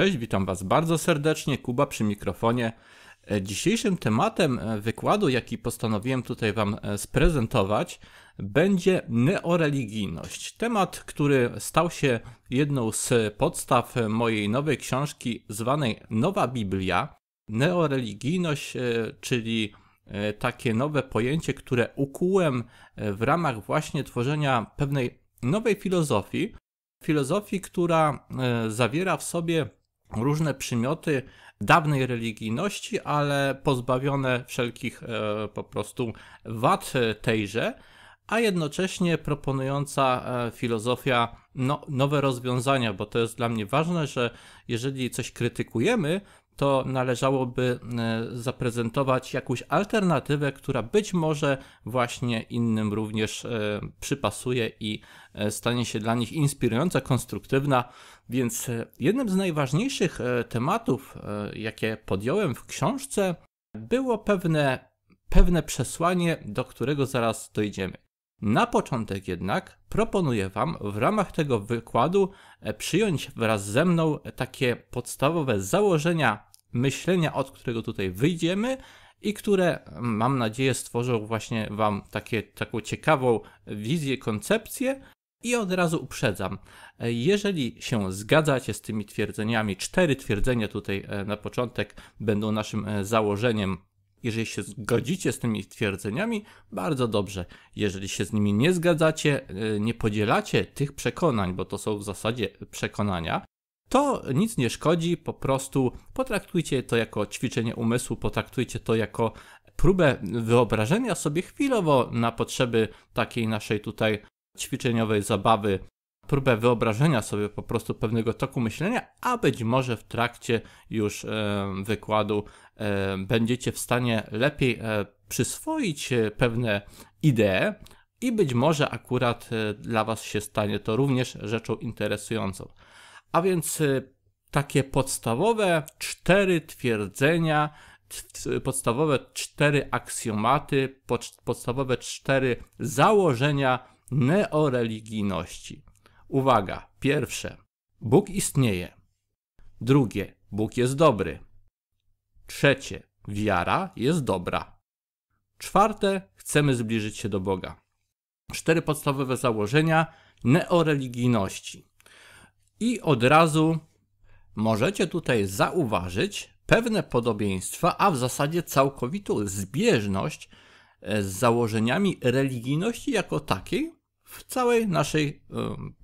Cześć, witam Was bardzo serdecznie. Kuba przy mikrofonie. E, dzisiejszym tematem e, wykładu, jaki postanowiłem tutaj Wam e, sprezentować, będzie neoreligijność. Temat, który stał się jedną z podstaw mojej nowej książki zwanej Nowa Biblia. Neoreligijność, czyli takie nowe pojęcie, które ukułem w ramach właśnie tworzenia pewnej nowej filozofii, filozofii, która zawiera w sobie różne przymioty dawnej religijności, ale pozbawione wszelkich e, po prostu wad tejże, a jednocześnie proponująca e, filozofia no, nowe rozwiązania, bo to jest dla mnie ważne, że jeżeli coś krytykujemy, to należałoby e, zaprezentować jakąś alternatywę, która być może właśnie innym również przypasuje i stanie się dla nich inspirująca, konstruktywna, więc e, jednym z najważniejszych e, tematów, e, jakie podjąłem w książce, było pewne, pewne przesłanie, do którego zaraz dojdziemy. Na początek jednak proponuję Wam w ramach tego wykładu przyjąć wraz ze mną takie podstawowe założenia myślenia, od którego tutaj wyjdziemy i które mam nadzieję stworzą właśnie Wam takie, taką ciekawą wizję, koncepcję, i od razu uprzedzam, e, jeżeli się zgadzacie z tymi twierdzeniami, cztery twierdzenia tutaj e, na początek będą naszym e, założeniem. Jeżeli się zgodzicie z tymi twierdzeniami, bardzo dobrze. Jeżeli się z nimi nie zgadzacie, nie podzielacie tych przekonań, bo to są w zasadzie przekonania, to nic nie szkodzi, po prostu potraktujcie to jako ćwiczenie umysłu, potraktujcie to jako próbę wyobrażenia sobie chwilowo na potrzeby takiej naszej tutaj ćwiczeniowej zabawy, próbę wyobrażenia sobie po prostu pewnego toku myślenia, a być może w trakcie już e, wykładu e, będziecie w stanie lepiej e, przyswoić pewne idee, i być może akurat dla Was się stanie to również rzeczą interesującą. A więc takie podstawowe cztery twierdzenia, podstawowe cztery aksjomaty, podstawowe cztery założenia neoreligijności. Uwaga, pierwsze, Bóg istnieje. Drugie, Bóg jest dobry. Trzecie, wiara jest dobra. Czwarte, chcemy zbliżyć się do Boga. Cztery podstawowe założenia neoreligijności. I od razu możecie tutaj zauważyć pewne podobieństwa, a w zasadzie całkowitą zbieżność z założeniami religijności jako takiej, w całej naszej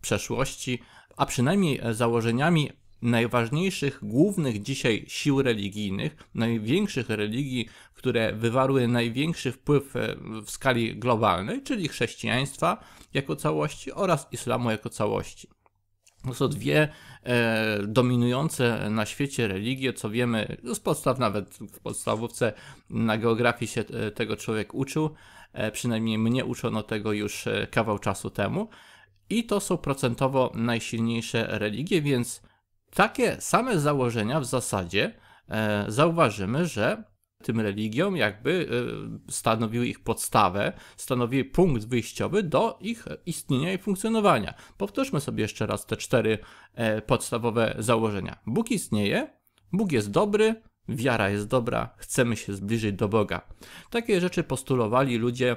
przeszłości, a przynajmniej e, założeniami najważniejszych, głównych dzisiaj sił religijnych, największych religii, które wywarły największy wpływ e, w skali globalnej, czyli chrześcijaństwa jako całości oraz islamu jako całości. To są dwie E, dominujące na świecie religie, co wiemy z podstaw, nawet w podstawówce na geografii się e, tego człowiek uczył, e, przynajmniej mnie uczono tego już kawał czasu temu. I to są procentowo najsilniejsze religie, więc takie same założenia w zasadzie zauważymy, że tym religiom jakby e, stanowiły ich podstawę, stanowiły punkt wyjściowy do ich istnienia i funkcjonowania. Powtórzmy sobie jeszcze raz te cztery e, podstawowe założenia. Bóg istnieje, Bóg jest dobry, wiara jest dobra, chcemy się zbliżyć do Boga. Takie rzeczy postulowali ludzie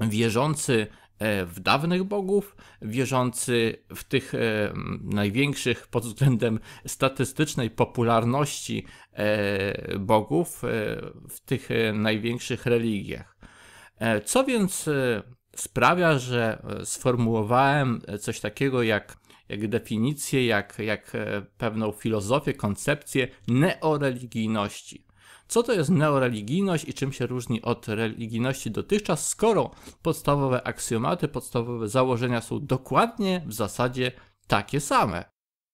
wierzący E, w dawnych bogów, wierzący w tych e, największych pod względem statystycznej popularności e, bogów, w tych największych religiach. Co więc sprawia, że sformułowałem coś takiego jak, jak definicję, jak, jak pewną filozofię, koncepcję neoreligijności. Co to jest neoreligijność i czym się różni od religijności dotychczas, skoro podstawowe aksjomaty, podstawowe założenia są dokładnie w zasadzie takie same?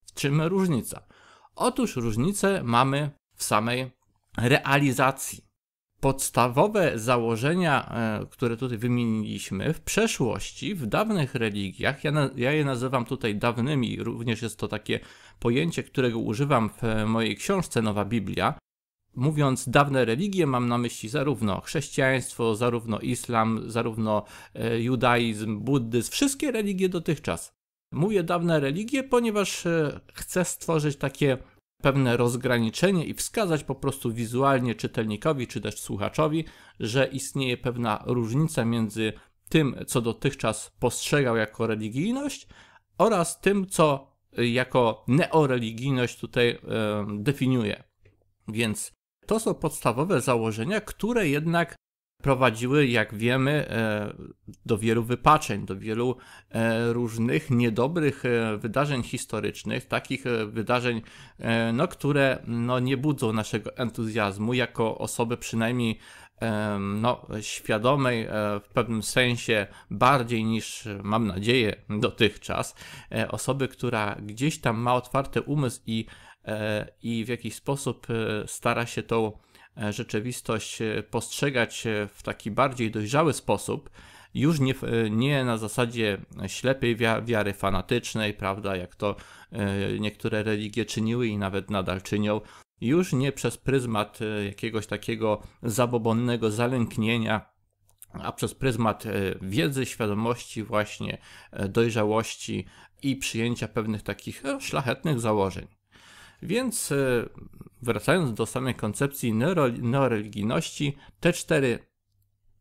W czym różnica? Otóż różnicę mamy w samej realizacji. Podstawowe założenia, e, które tutaj wymieniliśmy, w przeszłości, w dawnych religiach, ja, ja, je nazywam tutaj dawnymi, również jest to takie pojęcie, którego używam w mojej książce Nowa Biblia, Mówiąc dawne religie, mam na myśli zarówno chrześcijaństwo, zarówno islam, zarówno e, judaizm, buddyzm, wszystkie religie dotychczas. Mówię dawne religie, ponieważ e, chcę stworzyć takie pewne rozgraniczenie i wskazać po prostu wizualnie czytelnikowi czy też słuchaczowi, że istnieje pewna różnica między tym, co dotychczas postrzegał jako religijność, oraz tym, co e, jako neoreligijność tutaj definiuje. Więc to są podstawowe założenia, które jednak prowadziły, jak wiemy, e, do wielu wypaczeń, do wielu e, różnych niedobrych e, wydarzeń historycznych, takich wydarzeń, no, które no, nie budzą naszego entuzjazmu jako osoby przynajmniej no, świadomej w pewnym sensie bardziej niż mam nadzieję dotychczas, osoby, która gdzieś tam ma otwarty umysł i E, i w jakiś sposób e, stara się tą e, rzeczywistość postrzegać w taki bardziej dojrzały sposób, już nie, nie na zasadzie ślepej wiary fanatycznej, prawda, jak to niektóre religie czyniły i nawet nadal czynią, już nie przez pryzmat jakiegoś takiego zabobonnego zalęknienia, a przez pryzmat wiedzy, świadomości, właśnie dojrzałości i przyjęcia pewnych takich szlachetnych założeń. Więc e, wracając do samej koncepcji neoreligijności, te cztery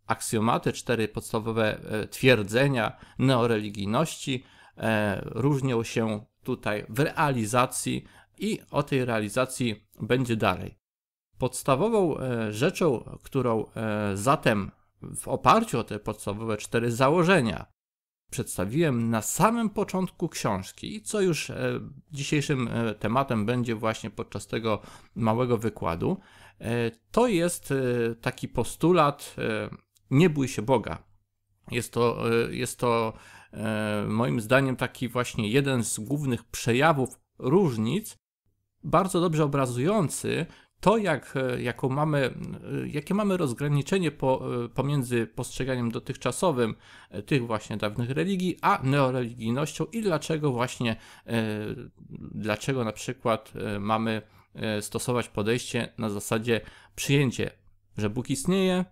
aksjomaty, cztery podstawowe e, twierdzenia neoreligijności e, różnią się tutaj w realizacji i o tej realizacji będzie dalej. Podstawową rzeczą, którą zatem w oparciu o te podstawowe cztery założenia przedstawiłem na samym początku książki, co już e, dzisiejszym e, tematem będzie właśnie podczas tego małego wykładu, e, to jest taki postulat: nie bój się Boga. Jest to, jest to moim zdaniem taki właśnie jeden z głównych przejawów różnic, bardzo dobrze obrazujący to, jak, e, jaką mamy, e, jakie mamy rozgraniczenie po, e, pomiędzy postrzeganiem dotychczasowym tych właśnie dawnych religii, a neoreligijnością i dlaczego właśnie, dlaczego na przykład mamy stosować podejście na zasadzie przyjęcie, że Bóg istnieje,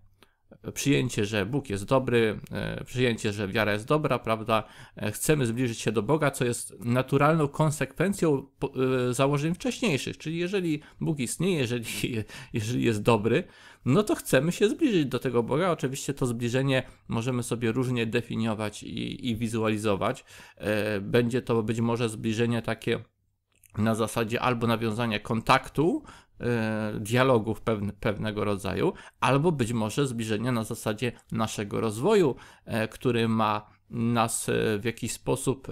przyjęcie, że Bóg jest dobry, e, przyjęcie, że wiara jest dobra, prawda? E, chcemy zbliżyć się do Boga, co jest naturalną konsekwencją e, założeń wcześniejszych. Czyli jeżeli Bóg istnieje, jeżeli, jeżeli jest dobry, no to chcemy się zbliżyć do tego Boga. Oczywiście to zbliżenie możemy sobie różnie definiować i, i wizualizować. Będzie to być może zbliżenie takie na zasadzie albo nawiązania kontaktu E, dialogów pewne, pewnego rodzaju, albo być może zbliżenia na zasadzie naszego rozwoju, e, który ma nas e, w jakiś sposób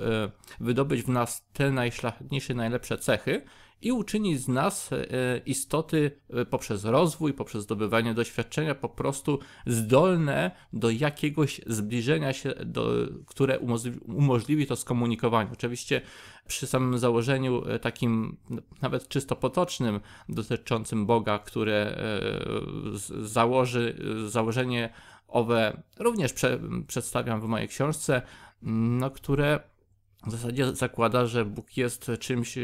wydobyć w nas te najszlachetniejsze, najlepsze cechy, i uczyni z nas e, istoty e, poprzez rozwój, poprzez zdobywanie doświadczenia po prostu zdolne do jakiegoś zbliżenia się, do, które umożliwi, umożliwi to skomunikowanie. Oczywiście przy samym założeniu e, takim nawet czysto potocznym dotyczącym Boga, które założy, założenie owe również prze, przedstawiam w mojej książce, no, które w zasadzie zakłada, że Bóg jest czymś, e,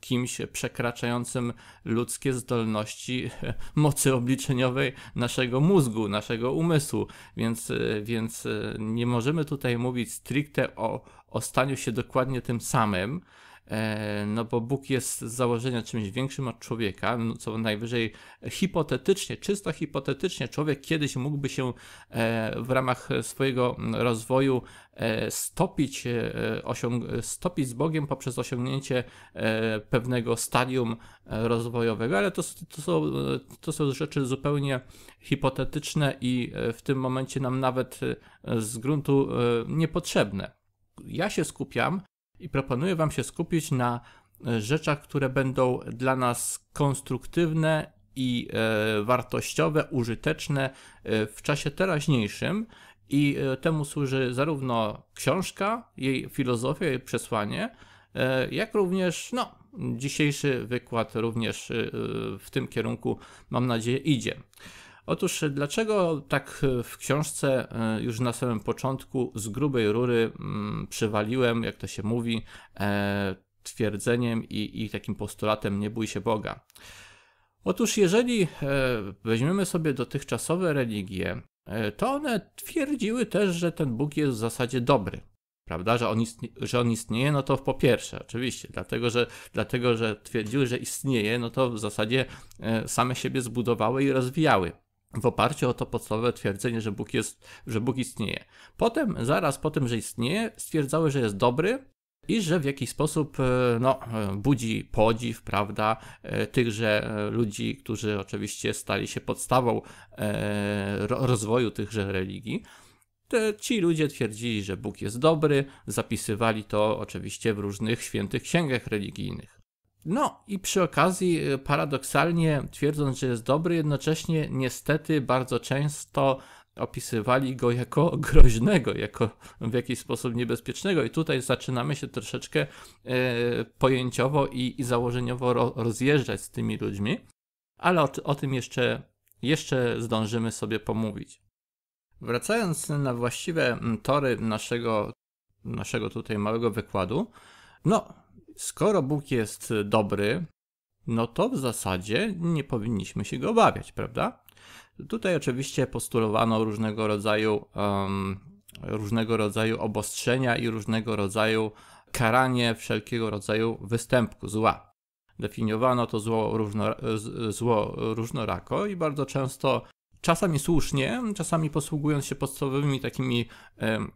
kimś przekraczającym ludzkie zdolności mocy obliczeniowej naszego mózgu, naszego umysłu, więc, e, więc e, nie możemy tutaj mówić stricte o, o staniu się dokładnie tym samym, E, no bo Bóg jest z założenia czymś większym od człowieka, no co najwyżej hipotetycznie, czysto hipotetycznie człowiek kiedyś mógłby się e, w ramach swojego rozwoju e, stopić, stopić z Bogiem poprzez osiągnięcie pewnego stadium rozwojowego, ale to, to, są, to są rzeczy zupełnie hipotetyczne i w tym momencie nam nawet z gruntu niepotrzebne. Ja się skupiam i proponuję Wam się skupić na e, rzeczach, które będą dla nas konstruktywne i e, wartościowe, użyteczne e, w czasie teraźniejszym. I temu służy zarówno książka, jej filozofia, jej przesłanie, jak również no, dzisiejszy wykład również w tym kierunku, mam nadzieję, idzie. Otóż e, dlaczego tak e, w książce e, już na samym początku z grubej rury mm, przywaliłem, jak to się mówi, twierdzeniem i, i takim postulatem nie bój się Boga? Otóż jeżeli weźmiemy sobie dotychczasowe religie, to one twierdziły też, że ten Bóg jest w zasadzie dobry. Prawda, że on, istnieje, że on istnieje, no to po pierwsze, oczywiście, dlatego że, dlatego, że twierdziły, że istnieje, no to w zasadzie same siebie zbudowały i rozwijały w oparciu o to podstawowe twierdzenie, że Bóg, jest, że Bóg istnieje. Potem, zaraz po tym, że istnieje, stwierdzały, że jest dobry i że w jakiś sposób e, no, e, budzi podziw, prawda, e, tychże ludzi, którzy oczywiście stali się podstawą rozwoju tychże religii. Ci ludzie twierdzili, że Bóg jest dobry, zapisywali to oczywiście w różnych świętych księgach religijnych. No i przy okazji, y, paradoksalnie twierdząc, że jest dobry, jednocześnie niestety bardzo często opisywali go jako groźnego, jako w jakiś sposób niebezpiecznego. I tutaj zaczynamy się troszeczkę e, pojęciowo i, i założeniowo rozjeżdżać z tymi ludźmi, ale o, o tym jeszcze, jeszcze zdążymy sobie pomówić. Wracając na właściwe tory naszego, naszego tutaj małego wykładu, no, skoro Bóg jest e, dobry, no to w zasadzie nie powinniśmy się go obawiać, prawda? Tutaj oczywiście postulowano różnego rodzaju, um, różnego rodzaju obostrzenia i różnego rodzaju karanie wszelkiego rodzaju występku zła. Definiowano to zło, różno, zło różnorako i bardzo często, czasami słusznie, czasami posługując się podstawowymi takimi um,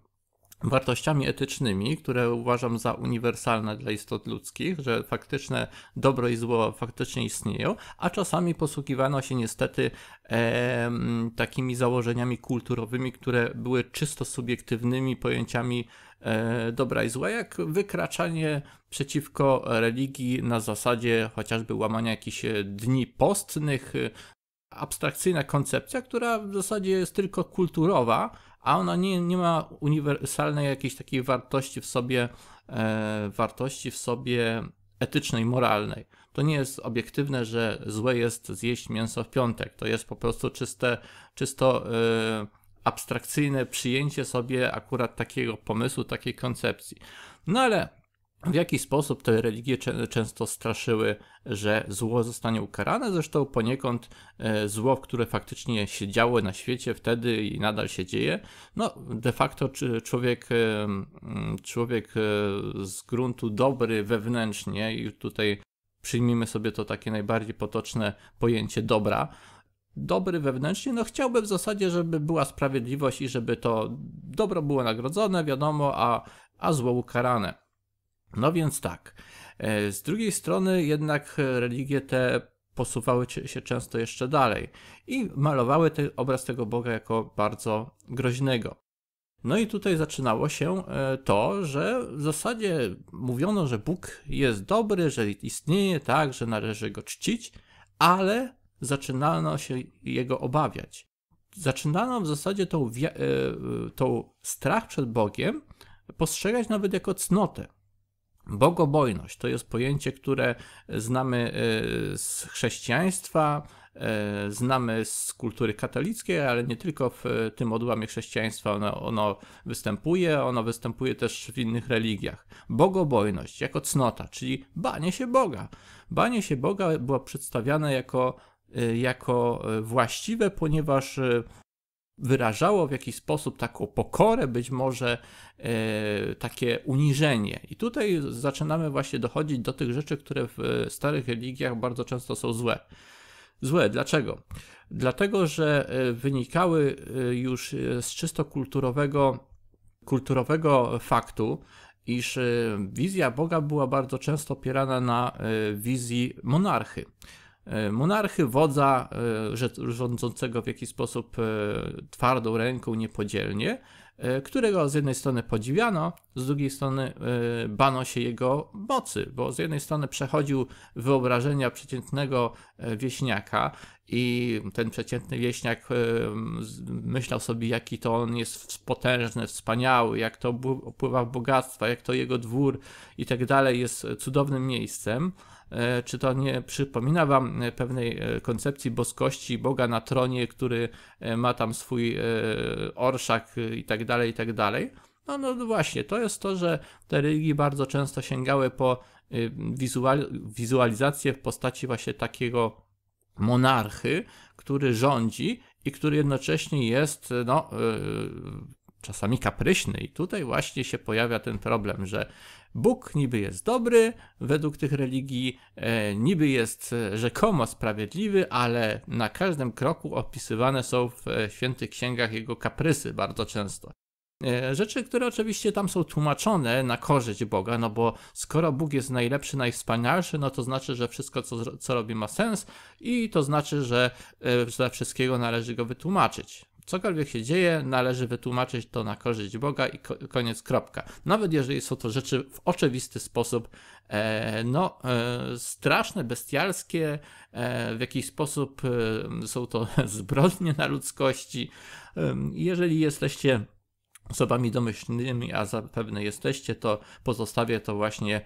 wartościami etycznymi, które uważam za uniwersalne dla istot ludzkich, że faktyczne dobro i zło faktycznie istnieją, a czasami posługiwano się niestety e, takimi założeniami kulturowymi, które były czysto subiektywnymi pojęciami e, dobra i zła, jak wykraczanie przeciwko religii na zasadzie chociażby łamania jakichś e, dni postnych, e, abstrakcyjna koncepcja, która w zasadzie jest tylko kulturowa, a ona nie, nie ma uniwersalnej jakiejś takiej wartości w sobie, e, wartości w sobie etycznej, moralnej. To nie jest obiektywne, że złe jest zjeść mięso w piątek. To jest po prostu czyste, czysto e, abstrakcyjne przyjęcie sobie akurat takiego pomysłu, takiej koncepcji. No ale w jaki sposób te religie często straszyły, że zło zostanie ukarane. Zresztą poniekąd e, zło, które faktycznie się działo na świecie wtedy i nadal się dzieje, no de facto człowiek, e, człowiek e, z gruntu dobry wewnętrznie, i tutaj przyjmijmy sobie to takie najbardziej potoczne pojęcie dobra, dobry wewnętrznie, no chciałby w zasadzie, żeby była sprawiedliwość i żeby to dobro było nagrodzone, wiadomo, a, a zło ukarane. No więc tak. E, z drugiej strony jednak e, religie te posuwały się często jeszcze dalej i malowały ten obraz tego Boga jako bardzo groźnego. No i tutaj zaczynało się e, to, że w zasadzie mówiono, że Bóg jest dobry, że istnieje, tak, że należy go czcić, ale zaczynano się jego obawiać. Zaczynano w zasadzie tą, tą strach przed Bogiem postrzegać nawet jako cnotę. Bogobojność to jest pojęcie, które znamy e, z chrześcijaństwa, e, znamy z kultury katolickiej, ale nie tylko w e, tym odłamie chrześcijaństwa ono, ono, występuje, ono występuje też w innych religiach. Bogobojność jako cnota, czyli banie się Boga. Banie się Boga było przedstawiane jako, jako właściwe, ponieważ wyrażało w jakiś sposób taką pokorę, być może e, takie uniżenie. I tutaj zaczynamy właśnie dochodzić do tych rzeczy, które w starych religiach bardzo często są złe. Złe. Dlaczego? Dlatego, że e, wynikały e, już z czysto kulturowego, kulturowego faktu, iż wizja Boga była bardzo często opierana na wizji monarchy. E, monarchy, wodza e, rządzącego w jakiś sposób e, twardą ręką, niepodzielnie, którego z jednej strony podziwiano, z drugiej strony bano się jego mocy, bo z jednej strony przechodził wyobrażenia przeciętnego wieśniaka i ten przeciętny wieśniak myślał sobie, jaki to on jest potężny, wspaniały, jak to opływa w bogactwa, jak to jego dwór i tak dalej jest cudownym miejscem. E, czy to nie przypomina Wam e, pewnej e, koncepcji boskości Boga na tronie, który ma tam swój orszak i tak dalej, i tak dalej? No, no, no właśnie, to jest to, że te religie bardzo często sięgały po wizualizację w postaci właśnie takiego monarchy, który rządzi i który jednocześnie jest no, czasami kapryśny. I tutaj właśnie się pojawia ten problem, że Bóg niby jest dobry według tych religii, e, niby jest e, rzekomo sprawiedliwy, ale na każdym kroku opisywane są w e, świętych księgach jego kaprysy bardzo często. Rzeczy, które oczywiście tam są tłumaczone na korzyść Boga, no bo skoro Bóg jest najlepszy, najwspanialszy, no to znaczy, że wszystko, co, co robi, ma sens i to znaczy, że ze wszystkiego należy go wytłumaczyć cokolwiek się dzieje, należy wytłumaczyć to na korzyść Boga i koniec, kropka. Nawet jeżeli są to rzeczy w oczywisty sposób e, no, e, straszne, bestialskie, e, w jakiś sposób są to zbrodnie na ludzkości. Jeżeli jesteście osobami domyślnymi, a zapewne jesteście, to pozostawię to właśnie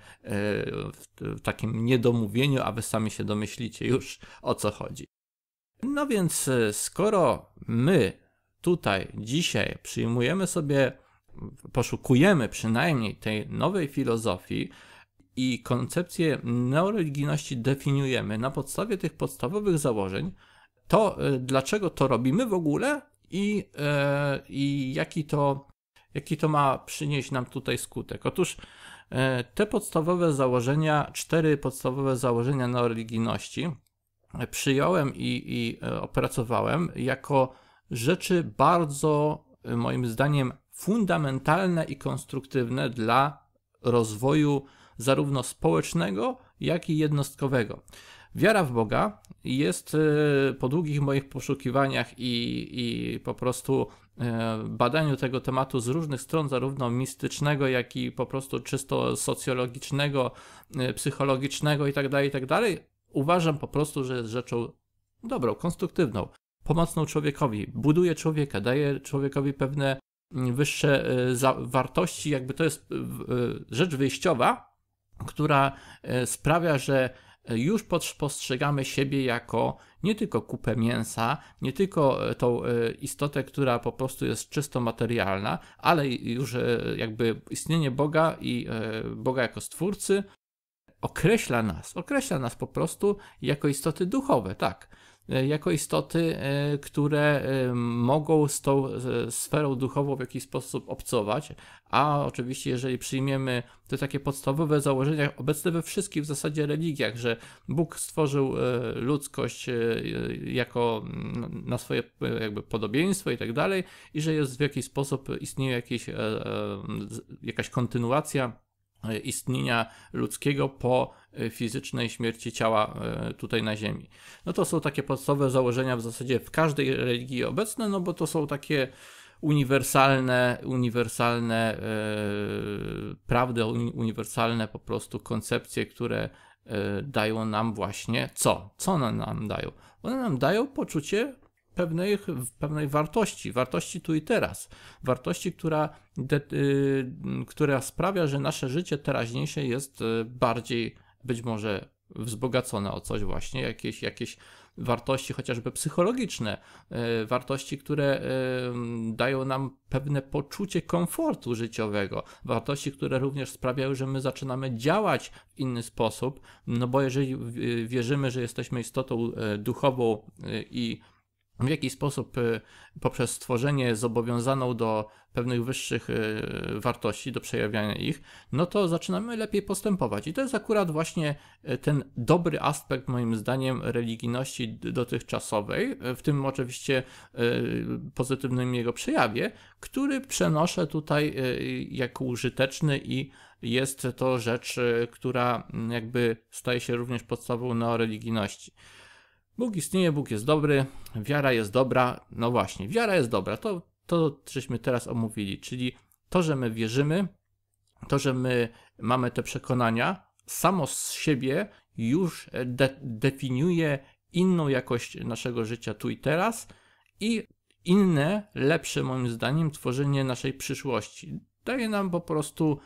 w takim niedomówieniu, a wy sami się domyślicie już o co chodzi. No więc skoro my tutaj, dzisiaj przyjmujemy sobie, poszukujemy przynajmniej tej nowej filozofii i koncepcję neoreligijności definiujemy na podstawie tych podstawowych założeń, to e, dlaczego to robimy w ogóle i, e, i jaki, to, jaki to ma przynieść nam tutaj skutek. Otóż e, te podstawowe założenia, cztery podstawowe założenia neoreligijności przyjąłem i, i opracowałem jako rzeczy bardzo, y, moim zdaniem, fundamentalne i konstruktywne dla rozwoju zarówno społecznego, jak i jednostkowego. Wiara w Boga jest y, po długich moich poszukiwaniach i, i po prostu y, badaniu tego tematu z różnych stron, zarówno mistycznego, jak i po prostu czysto socjologicznego, psychologicznego itd., tak itd., tak uważam po prostu, że jest rzeczą dobrą, konstruktywną pomocną człowiekowi, buduje człowieka, daje człowiekowi pewne mm, wyższe y, wartości, jakby to jest y, rzecz wyjściowa, która y, sprawia, że już postrzegamy siebie jako nie tylko kupę mięsa, nie tylko tą istotę, która po prostu jest czysto materialna, ale już jakby istnienie Boga i Boga jako stwórcy określa nas, określa nas po prostu jako istoty duchowe, tak. E, jako istoty, e, które e, mogą z tą sferą duchową w jakiś sposób obcować, a oczywiście jeżeli przyjmiemy te takie podstawowe założenia obecne we wszystkich w zasadzie religiach, że Bóg stworzył ludzkość jako mm, na swoje jakby podobieństwo i tak dalej i że jest w jakiś sposób istnieje jakiś jakaś kontynuacja E, istnienia ludzkiego po e, fizycznej śmierci ciała e, tutaj na Ziemi. No to są takie podstawowe założenia w zasadzie w każdej religii obecne, no bo to są takie uniwersalne, uniwersalne e, prawdy, uniwersalne po prostu koncepcje, które e, dają nam właśnie co? Co one nam dają? One nam dają poczucie pewnych, pewnej wartości, wartości tu i teraz, wartości, która, de, y, która sprawia, że nasze życie teraźniejsze jest y, bardziej być może wzbogacone o coś właśnie, jakieś, jakieś wartości chociażby psychologiczne, y, wartości, które y, dają nam pewne poczucie komfortu życiowego, wartości, które również sprawiają, że my zaczynamy działać w inny sposób, no bo jeżeli wierzymy, że jesteśmy istotą duchową i w jaki sposób y, poprzez stworzenie zobowiązaną do pewnych wyższych y, wartości, do przejawiania ich, no to zaczynamy lepiej postępować. I to jest akurat właśnie y, ten dobry aspekt, moim zdaniem, religijności dotychczasowej, w tym oczywiście pozytywnym jego przejawie, który przenoszę tutaj jako użyteczny i jest to rzecz, która mm, jakby staje się również podstawą neoreligijności. religijności. Bóg istnieje, Bóg jest dobry, wiara jest dobra. No właśnie, wiara jest dobra. To, to żeśmy teraz omówili, czyli to, że my wierzymy, to, że my mamy te przekonania, samo z siebie już de definiuje inną jakość naszego życia tu i teraz i inne, lepsze moim zdaniem tworzenie naszej przyszłości. Daje nam po prostu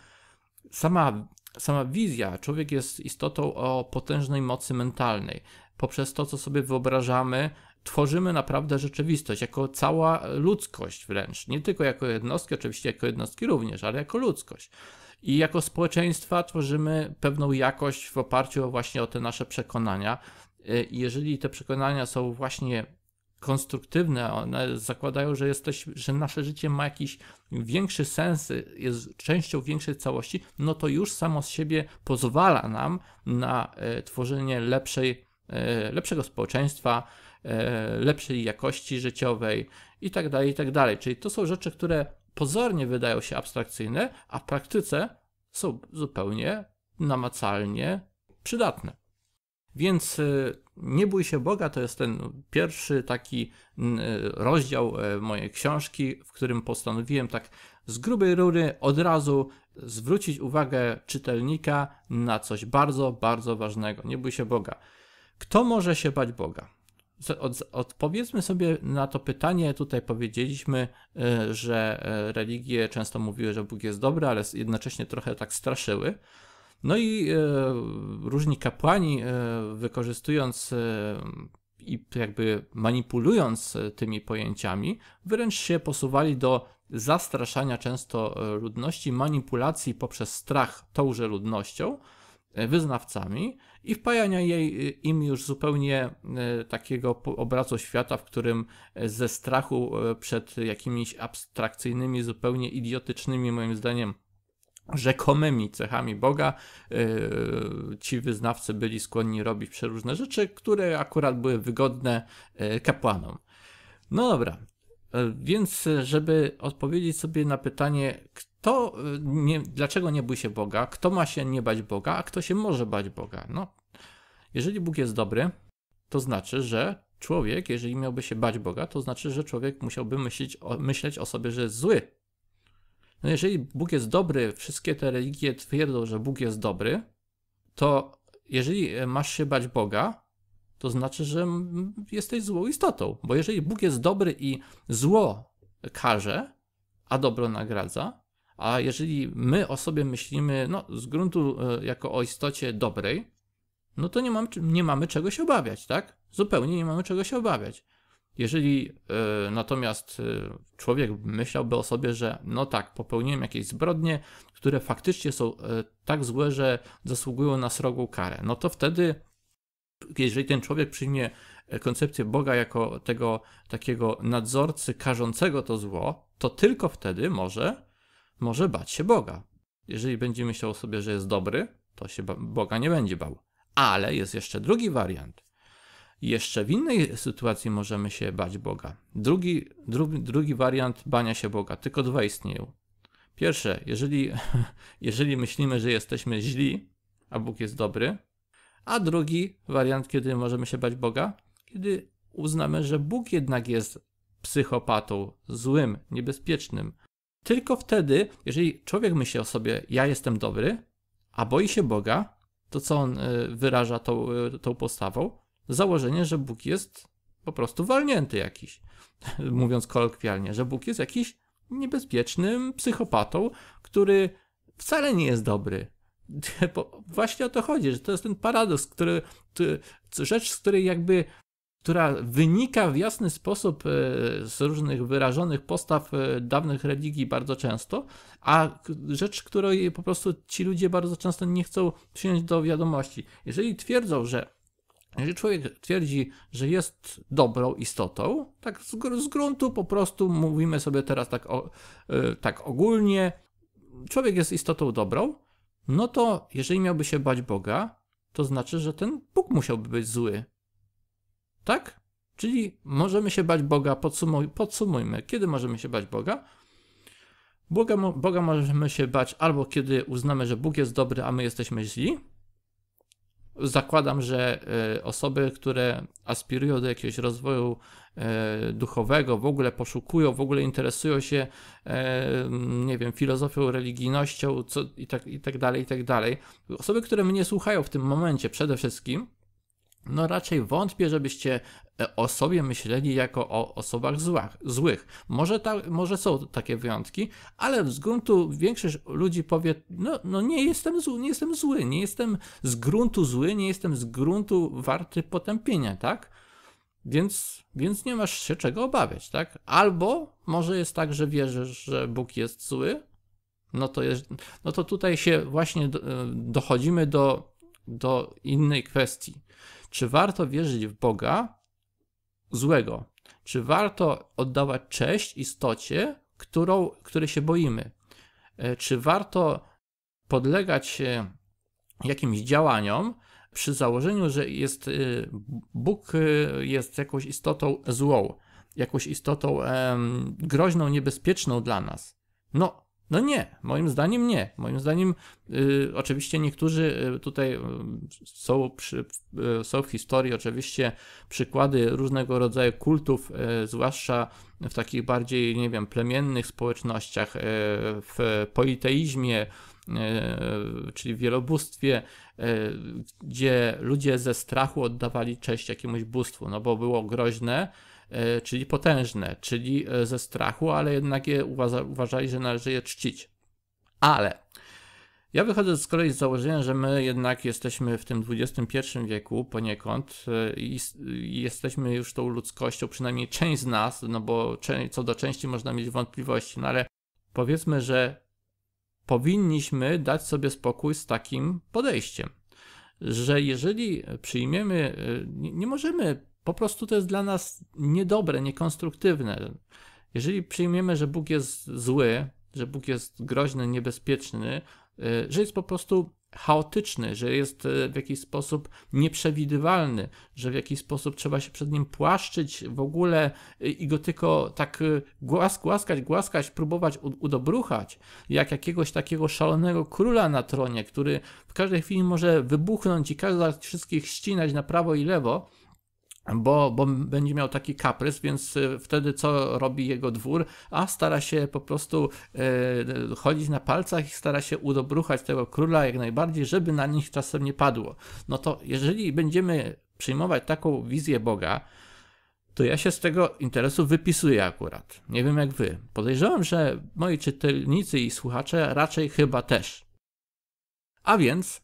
sama, sama wizja. Człowiek jest istotą o potężnej mocy mentalnej poprzez to, co sobie wyobrażamy, tworzymy naprawdę rzeczywistość, jako cała ludzkość wręcz. Nie tylko jako jednostki, oczywiście jako jednostki również, ale jako ludzkość. I jako społeczeństwa tworzymy pewną jakość w oparciu właśnie o te nasze przekonania. Y, I jeżeli te przekonania są właśnie konstruktywne, one zakładają, że, jesteś, że nasze życie ma jakiś większy sens, jest częścią większej całości, no to już samo z siebie pozwala nam na y, tworzenie lepszej E, lepszego społeczeństwa, e, lepszej jakości życiowej itd., tak itd. Tak Czyli to są rzeczy, które pozornie wydają się abstrakcyjne, a w praktyce są zupełnie namacalnie przydatne. Więc e, nie bój się Boga to jest ten pierwszy taki rozdział mojej książki, w którym postanowiłem tak z grubej rury od razu zwrócić uwagę czytelnika na coś bardzo, bardzo ważnego. Nie bój się Boga. Kto może się bać Boga? Odpowiedzmy sobie na to pytanie. Tutaj powiedzieliśmy, e, że e, religie często mówiły, że Bóg jest dobry, ale jednocześnie trochę tak straszyły. No i e, różni kapłani, wykorzystując i jakby manipulując tymi pojęciami, wręcz się posuwali do zastraszania często ludności, manipulacji poprzez strach tąże ludnością, wyznawcami, i wpajania jej, y, im już zupełnie y, takiego obrazu świata, w którym y, ze strachu przed jakimiś abstrakcyjnymi, zupełnie idiotycznymi, moim zdaniem, rzekomymi cechami Boga ci wyznawcy byli skłonni robić przeróżne rzeczy, które akurat były wygodne kapłanom. No dobra, E, więc, e, żeby odpowiedzieć sobie na pytanie, kto, e, nie, dlaczego nie bój się Boga, kto ma się nie bać Boga, a kto się może bać Boga? No, jeżeli Bóg jest dobry, to znaczy, że człowiek, jeżeli miałby się bać Boga, to znaczy, że człowiek musiałby myśleć o, myśleć o sobie, że jest zły. No jeżeli Bóg jest dobry, wszystkie te religie twierdzą, że Bóg jest dobry, to jeżeli masz się bać Boga, to znaczy, że jesteś złą istotą. Bo jeżeli Bóg jest dobry i zło karze, a dobro nagradza, a jeżeli my o sobie myślimy no, z gruntu e, jako o istocie dobrej, no to nie, mam, nie mamy czego się obawiać, tak? Zupełnie nie mamy czego się obawiać. Jeżeli y, natomiast y, człowiek myślałby o sobie, że no tak, popełniłem jakieś zbrodnie, które faktycznie są y, tak złe, że zasługują na srogą karę, no to wtedy jeżeli ten człowiek przyjmie e, koncepcję Boga jako tego takiego nadzorcy karzącego to zło, to tylko wtedy może, może bać się Boga. Jeżeli będzie myślał o sobie, że jest dobry, to się Boga nie będzie bał. Ale jest jeszcze drugi wariant. Jeszcze w innej sytuacji możemy się bać Boga. Drugi, drugi, drugi wariant bania się Boga, tylko dwa istnieją. Pierwsze, jeżeli, jeżeli myślimy, że jesteśmy źli, a Bóg jest dobry, a drugi wariant, kiedy możemy się bać Boga, kiedy uznamy, że Bóg jednak jest psychopatą, złym, niebezpiecznym. Tylko wtedy, jeżeli człowiek myśli o sobie, ja jestem dobry, a boi się Boga, to co on e, wyraża tą, e, tą postawą? Założenie, że Bóg jest po prostu walnięty jakiś, mówiąc kolokwialnie, że Bóg jest jakiś niebezpiecznym psychopatą, który wcale nie jest dobry, Bo właśnie o to chodzi, że to jest ten paradoks, który, to, rzecz, z której jakby, która wynika w jasny sposób e, z różnych wyrażonych postaw e, dawnych religii bardzo często, a rzecz, której po prostu ci ludzie bardzo często nie chcą przyjąć do wiadomości. Jeżeli twierdzą, że jeżeli człowiek twierdzi, że jest dobrą istotą, tak z, gr z gruntu po prostu mówimy sobie teraz tak, o, yy, tak ogólnie, człowiek jest istotą dobrą, no to jeżeli miałby się bać Boga, to znaczy, że ten Bóg musiałby być zły. Tak? Czyli możemy się bać Boga, podsumuj, podsumujmy, kiedy możemy się bać Boga? Boga? Boga możemy się bać albo kiedy uznamy, że Bóg jest dobry, a my jesteśmy źli, zakładam, że e, osoby, które aspirują do jakiegoś rozwoju e, duchowego, w ogóle poszukują, w ogóle interesują się, e, mm, nie wiem, filozofią, religijnością co, i, tak, i tak dalej, i tak dalej. Osoby, które mnie słuchają w tym momencie przede wszystkim, no raczej wątpię, żebyście e, o sobie myśleli jako o osobach złach, złych. Może, ta, może są takie wyjątki, ale z gruntu większość ludzi powie, no, no nie, jestem zły, nie jestem zły, nie jestem z gruntu zły, nie jestem z gruntu warty potępienia, tak? Więc, więc nie masz się czego obawiać, tak? Albo może jest tak, że wierzysz, że Bóg jest zły, no to, jest, no to tutaj się właśnie e, dochodzimy do do innej kwestii. Czy warto wierzyć w Boga złego? Czy warto oddawać cześć istocie, którą, której się boimy? E, czy warto podlegać jakimś działaniom przy założeniu, że jest y, Bóg y, jest jakąś istotą złą, jakąś istotą groźną, niebezpieczną dla nas? No, no nie, moim zdaniem nie. Moim zdaniem y, oczywiście niektórzy y, tutaj y, są, przy, y, są w historii oczywiście przykłady różnego rodzaju kultów, y, zwłaszcza w takich bardziej, nie wiem, plemiennych społecznościach, y, w politeizmie, czyli w wielobóstwie, gdzie ludzie ze strachu oddawali cześć jakiemuś bóstwu, no bo było groźne, E, czyli potężne, czyli e, ze strachu, ale jednak je uważa, uważali, że należy je czcić. Ale ja wychodzę z kolei z założenia, że my jednak jesteśmy w tym XXI wieku poniekąd e, i jesteśmy już tą ludzkością, przynajmniej część z nas, no bo co do części można mieć wątpliwości, no ale powiedzmy, że powinniśmy dać sobie spokój z takim podejściem, że jeżeli przyjmiemy, nie możemy po prostu to jest dla nas niedobre, niekonstruktywne. Jeżeli przyjmiemy, że Bóg jest zły, że Bóg jest groźny, niebezpieczny, y, że jest po prostu chaotyczny, że jest y, w jakiś sposób nieprzewidywalny, że w jakiś sposób trzeba się przed nim płaszczyć w ogóle y, i go tylko tak głask, głaskać, głaskać, próbować udobruchać, jak jakiegoś takiego szalonego króla na tronie, który w każdej chwili może wybuchnąć i z wszystkich ścinać na prawo i lewo bo, bo będzie miał taki kaprys, więc y, wtedy co robi jego dwór? A stara się po prostu y, chodzić na palcach i stara się udobruchać tego króla jak najbardziej, żeby na nich czasem nie padło. No to jeżeli będziemy przyjmować taką wizję Boga, to ja się z tego interesu wypisuję akurat. Nie wiem jak wy. Podejrzewam, że moi czytelnicy i słuchacze raczej chyba też. A więc,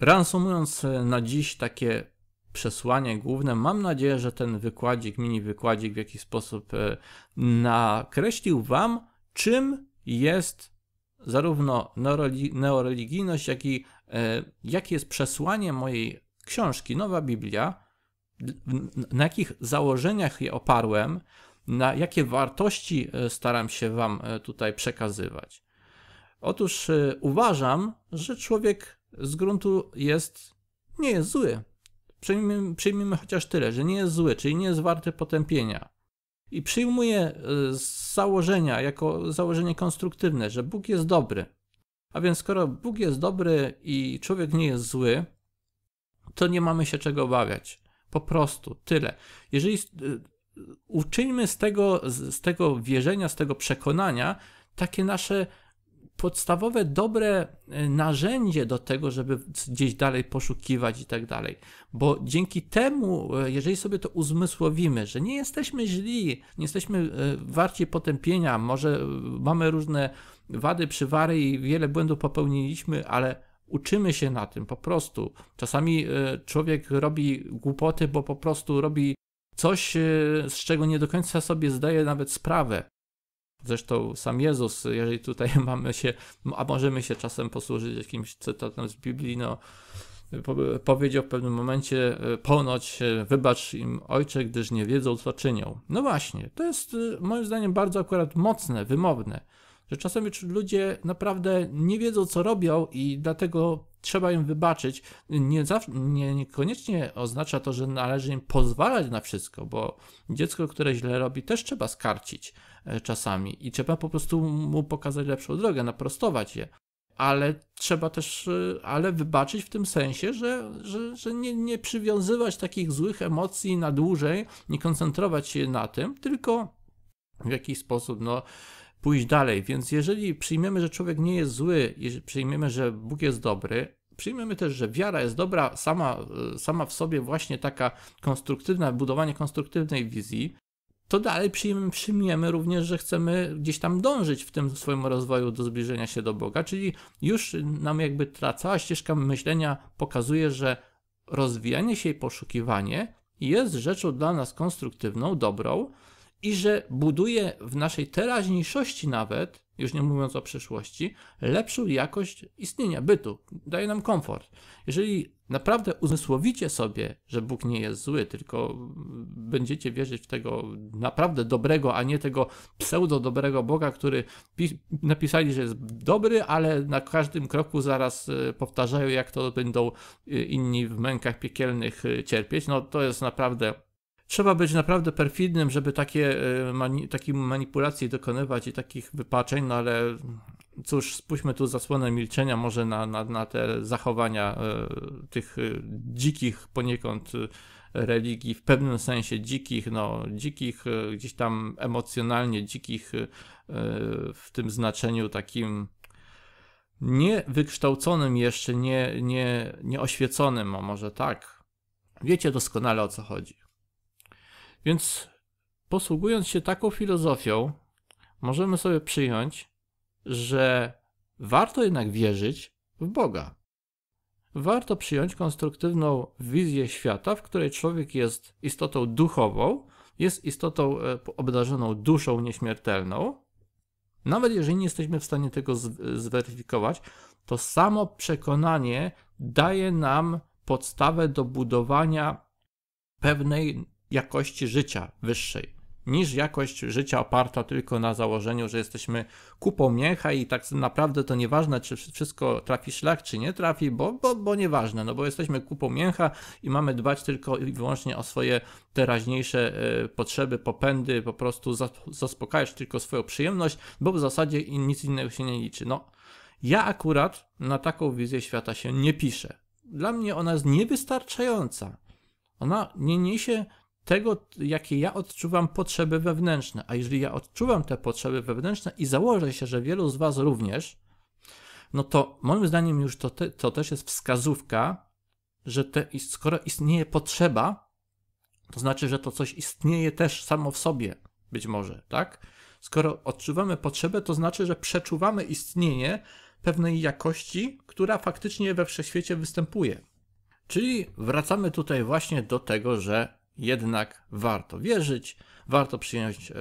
reasumując y, na dziś takie przesłanie główne. Mam nadzieję, że ten wykładzik, mini wykładzik w jakiś sposób e, nakreślił Wam, czym jest zarówno neoreligijność, jak i e, jakie jest przesłanie mojej książki Nowa Biblia, na jakich założeniach je oparłem, na jakie wartości e, staram się Wam tutaj przekazywać. Otóż uważam, że człowiek z gruntu jest, nie jest zły, Przyjmijmy, przyjmijmy chociaż tyle, że nie jest zły, czyli nie jest warty potępienia. I przyjmuję e, z założenia, jako założenie konstruktywne, że Bóg jest dobry. A więc skoro Bóg jest dobry i człowiek nie jest zły, to nie mamy się czego obawiać. Po prostu tyle. Jeżeli e, uczyńmy z tego, z tego wierzenia, z tego przekonania takie nasze podstawowe, dobre e, narzędzie do tego, żeby gdzieś dalej poszukiwać i tak dalej. Bo dzięki temu, e, jeżeli sobie to uzmysłowimy, że nie jesteśmy źli, nie jesteśmy e, warci potępienia, może mamy różne wady, przywary i wiele błędów popełniliśmy, ale uczymy się na tym po prostu. Czasami człowiek robi głupoty, bo po prostu robi coś, z czego nie do końca sobie zdaje nawet sprawę. Zresztą sam Jezus, jeżeli tutaj mamy się, a możemy się czasem posłużyć jakimś cytatem z Biblii, no, powiedział w pewnym momencie, e, ponoć e, wybacz im ojcze, gdyż nie wiedzą, co czynią. No właśnie, to jest e, moim zdaniem bardzo akurat mocne, wymowne, że czasami ludzie naprawdę nie wiedzą, co robią i dlatego trzeba im wybaczyć. Nie zawsze, nie, niekoniecznie oznacza to, że należy im pozwalać na wszystko, bo dziecko, które źle robi, też trzeba skarcić e, czasami i trzeba po prostu mu pokazać lepszą drogę, naprostować je. Ale trzeba też, e, ale wybaczyć w tym sensie, że, że, że nie, nie przywiązywać takich złych emocji na dłużej, nie koncentrować się na tym, tylko w jakiś sposób, no, pójść dalej. Więc jeżeli przyjmiemy, że człowiek nie jest zły, jeżeli przyjmiemy, że Bóg jest dobry, przyjmiemy też, że wiara jest dobra sama, e, sama w sobie, właśnie taka konstruktywna, budowanie konstruktywnej wizji, to dalej przyjmiemy, przyjmiemy również, że chcemy gdzieś tam dążyć w tym swoim rozwoju do zbliżenia się do Boga, czyli już nam jakby ta cała ścieżka myślenia pokazuje, że rozwijanie się i poszukiwanie jest rzeczą dla nas konstruktywną, dobrą, i że buduje w naszej teraźniejszości nawet, już nie mówiąc o przyszłości, lepszą jakość istnienia, bytu, daje nam komfort. Jeżeli naprawdę uzmysłowicie sobie, że Bóg nie jest zły, tylko będziecie wierzyć w tego naprawdę dobrego, a nie tego pseudo-dobrego Boga, który napisali, że jest dobry, ale na każdym kroku zaraz e, powtarzają, jak to będą e, inni w mękach piekielnych e, cierpieć, no to jest naprawdę trzeba być naprawdę perfidnym, żeby takie e, mani takiej manipulacji dokonywać i takich wypaczeń, no ale cóż, spójrzmy tu zasłonę milczenia może na, na, na te zachowania y, tych e, dzikich poniekąd religii, w pewnym sensie dzikich, no dzikich, gdzieś tam emocjonalnie dzikich w tym znaczeniu takim niewykształconym jeszcze, nie, nie, nieoświeconym, a może tak. Wiecie doskonale o co chodzi. Więc posługując się taką filozofią, możemy sobie przyjąć, że warto jednak wierzyć w Boga. Warto przyjąć konstruktywną wizję świata, w której człowiek jest istotą duchową, jest istotą e, obdarzoną duszą nieśmiertelną. Nawet jeżeli nie jesteśmy w stanie tego zweryfikować, to samo przekonanie daje nam podstawę do budowania pewnej jakości życia wyższej niż jakość życia oparta tylko na założeniu, że jesteśmy kupą miecha i tak naprawdę to nieważne, czy wszystko trafi szlak, czy nie trafi, bo, bo, bo nieważne, no bo jesteśmy kupą mięcha i mamy dbać tylko i wyłącznie o swoje teraźniejsze e, potrzeby, popędy, po prostu zaspokajać tylko swoją przyjemność, bo w zasadzie nic innego się nie liczy. No, ja akurat na taką wizję świata się nie piszę. Dla mnie ona jest niewystarczająca. Ona nie niesie tego, jakie ja odczuwam potrzeby wewnętrzne. A jeżeli ja odczuwam te potrzeby wewnętrzne i założę się, że wielu z Was również, no to moim zdaniem już to, te, to też jest wskazówka, że te, skoro istnieje potrzeba, to znaczy, że to coś istnieje też samo w sobie, być może, tak? Skoro odczuwamy potrzebę, to znaczy, że przeczuwamy istnienie pewnej jakości, która faktycznie we wszechświecie występuje. Czyli wracamy tutaj właśnie do tego, że jednak warto wierzyć, warto przyjąć e,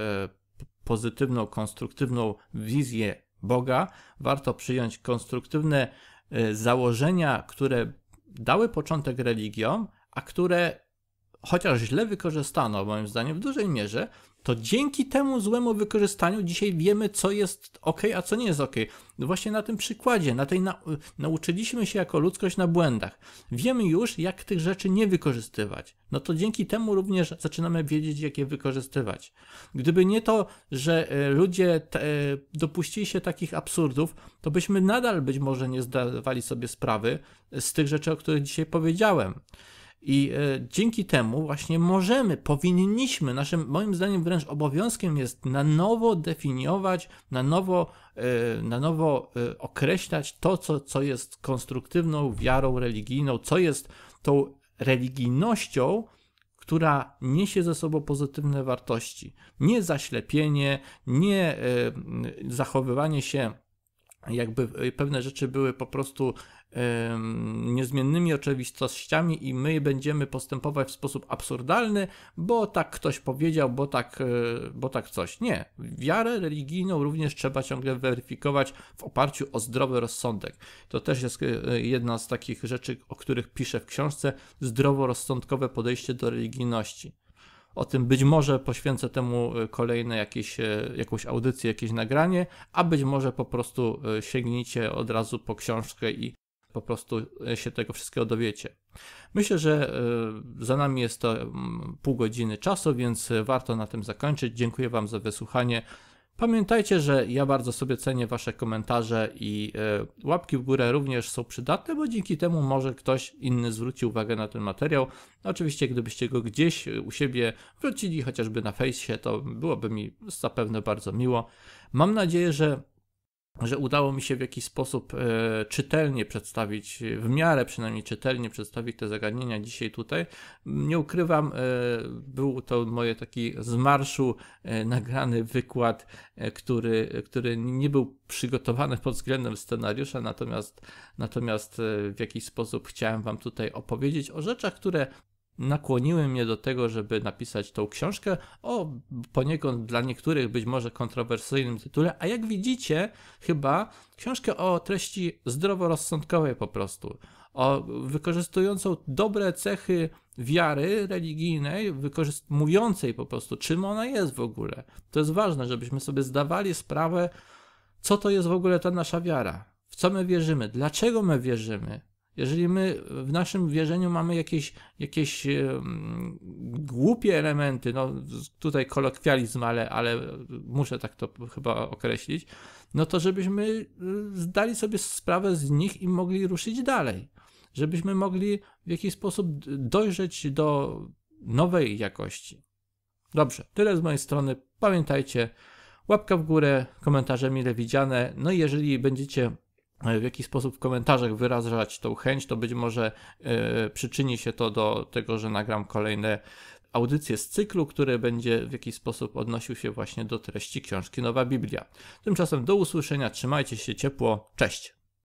pozytywną, konstruktywną wizję Boga, warto przyjąć konstruktywne e, założenia, które dały początek religiom, a które chociaż źle wykorzystano, moim zdaniem, w dużej mierze, to dzięki temu złemu wykorzystaniu dzisiaj wiemy, co jest ok, a co nie jest ok. No właśnie na tym przykładzie, na tej na... nauczyliśmy się jako ludzkość na błędach. Wiemy już, jak tych rzeczy nie wykorzystywać. No to dzięki temu również zaczynamy wiedzieć, jak je wykorzystywać. Gdyby nie to, że e, ludzie te... E, dopuścili się takich absurdów, to byśmy nadal być może nie zdawali sobie sprawy z tych rzeczy, o których dzisiaj powiedziałem. I e, dzięki temu właśnie możemy, powinniśmy, naszym moim zdaniem wręcz obowiązkiem jest na nowo definiować, na nowo, e, na nowo e, określać to, co, co jest konstruktywną wiarą religijną, co jest tą religijnością, która niesie ze sobą pozytywne wartości. Nie zaślepienie, nie zachowywanie się jakby pewne rzeczy były po prostu niezmiennymi oczywistościami i my będziemy postępować w sposób absurdalny, bo tak ktoś powiedział, bo tak, e, bo tak coś. Nie. Wiarę religijną również trzeba ciągle weryfikować w oparciu o zdrowy rozsądek. To też jest e, jedna z takich rzeczy, o których piszę w książce zdroworozsądkowe podejście do religijności. O tym być może poświęcę temu e, kolejne jakieś, jakąś audycję, jakieś nagranie, a być może po prostu sięgnijcie od razu po książkę i po prostu e, się tego wszystkiego dowiecie. Myślę, że e, za nami jest to mm, pół godziny czasu, więc warto na tym zakończyć. Dziękuję Wam za wysłuchanie. Pamiętajcie, że ja bardzo sobie cenię Wasze komentarze i e, łapki w górę również są przydatne, bo dzięki temu może ktoś inny zwróci uwagę na ten materiał. Oczywiście, gdybyście go gdzieś u siebie wrócili, chociażby na fejsie, to byłoby mi zapewne bardzo miło. Mam nadzieję, że że udało mi się w jakiś sposób e, czytelnie przedstawić, w miarę przynajmniej czytelnie przedstawić te zagadnienia dzisiaj tutaj. Nie ukrywam, e, był to moje taki z marszu e, nagrany wykład, który, który nie był przygotowany pod względem scenariusza, natomiast, natomiast w jakiś sposób chciałem Wam tutaj opowiedzieć o rzeczach, które nakłoniły mnie do tego, żeby napisać tą książkę o poniekąd dla niektórych być może kontrowersyjnym tytule, a jak widzicie, chyba książkę o treści zdroworozsądkowej po prostu. O wykorzystującą dobre cechy wiary religijnej, wykorzystującej po prostu, czym ona jest w ogóle. To jest ważne, żebyśmy sobie zdawali sprawę, co to jest w ogóle ta nasza wiara, w co my wierzymy, dlaczego my wierzymy, jeżeli my w naszym wierzeniu mamy jakieś, jakieś głupie elementy, no tutaj kolokwializm, ale, ale muszę tak to chyba określić, no to żebyśmy y, zdali sobie sprawę z nich i mogli ruszyć dalej. Żebyśmy mogli w jakiś sposób dojrzeć do nowej jakości. Dobrze, tyle z mojej strony. Pamiętajcie, łapka w górę, komentarze mile widziane. No i jeżeli będziecie E, w jaki sposób w komentarzach wyrażać tą chęć, to być może e, przyczyni się to do tego, że nagram kolejne audycje z cyklu, który będzie w jakiś sposób odnosił się właśnie do treści książki Nowa Biblia. Tymczasem do usłyszenia, trzymajcie się ciepło, cześć!